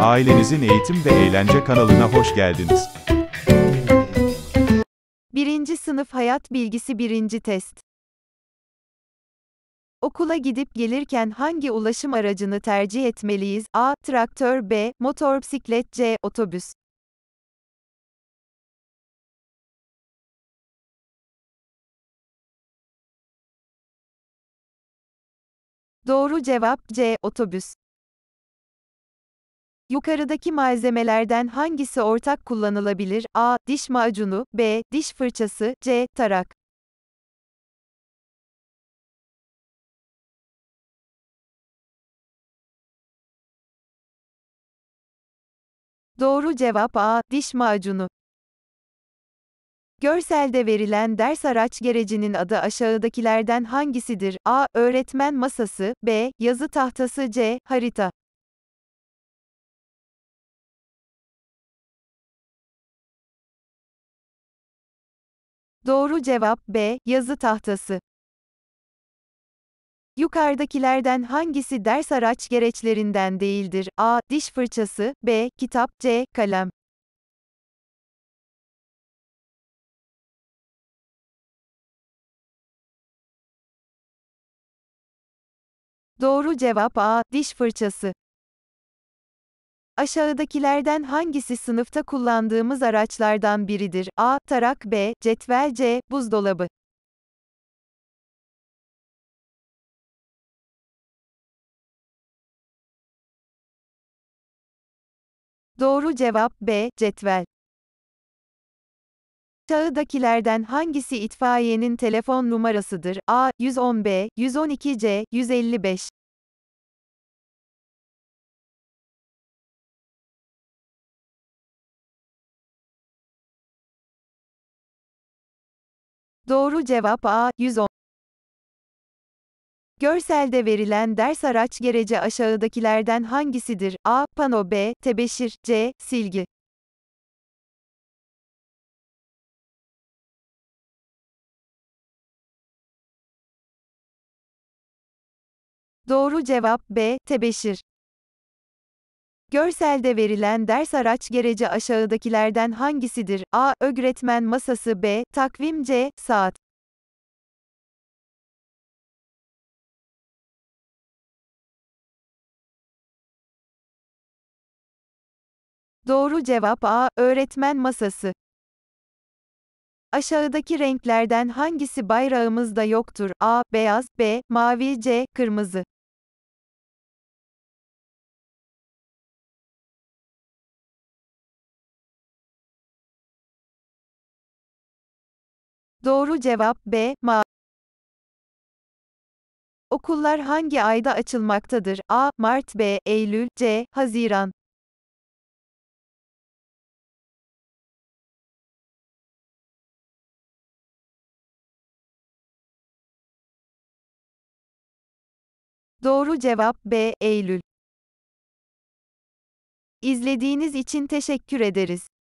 Ailenizin Eğitim ve Eğlence kanalına hoş geldiniz. Birinci Sınıf Hayat Bilgisi birinci Test Okula gidip gelirken hangi ulaşım aracını tercih etmeliyiz? A. Traktör B. Motor bisiklet, C. Otobüs Doğru cevap C. Otobüs Yukarıdaki malzemelerden hangisi ortak kullanılabilir? A. Diş macunu, B. Diş fırçası, C. Tarak. Doğru cevap A. Diş macunu. Görselde verilen ders araç gerecinin adı aşağıdakilerden hangisidir? A. Öğretmen masası, B. Yazı tahtası, C. Harita. Doğru cevap B. Yazı tahtası. Yukarıdakilerden hangisi ders araç gereçlerinden değildir? A. Diş fırçası, B. Kitap, C. Kalem. Doğru cevap A. Diş fırçası. Aşağıdakilerden hangisi sınıfta kullandığımız araçlardan biridir? A. Tarak B. Cetvel C. Buzdolabı Doğru cevap B. Cetvel. Aşağıdakilerden hangisi itfaiyenin telefon numarasıdır? A. 110 B. 112 C. 155 Doğru cevap A. 110. Görselde verilen ders araç gerece aşağıdakilerden hangisidir? A. Pano B. Tebeşir C. Silgi Doğru cevap B. Tebeşir. Görselde verilen ders araç gereci aşağıdakilerden hangisidir? A. Öğretmen masası B. Takvim C. Saat Doğru cevap A. Öğretmen masası. Aşağıdaki renklerden hangisi bayrağımızda yoktur? A. Beyaz B. Mavi C. Kırmızı Doğru cevap B. Ma. Okullar hangi ayda açılmaktadır? A. Mart B. Eylül C. Haziran Doğru cevap B. Eylül. İzlediğiniz için teşekkür ederiz.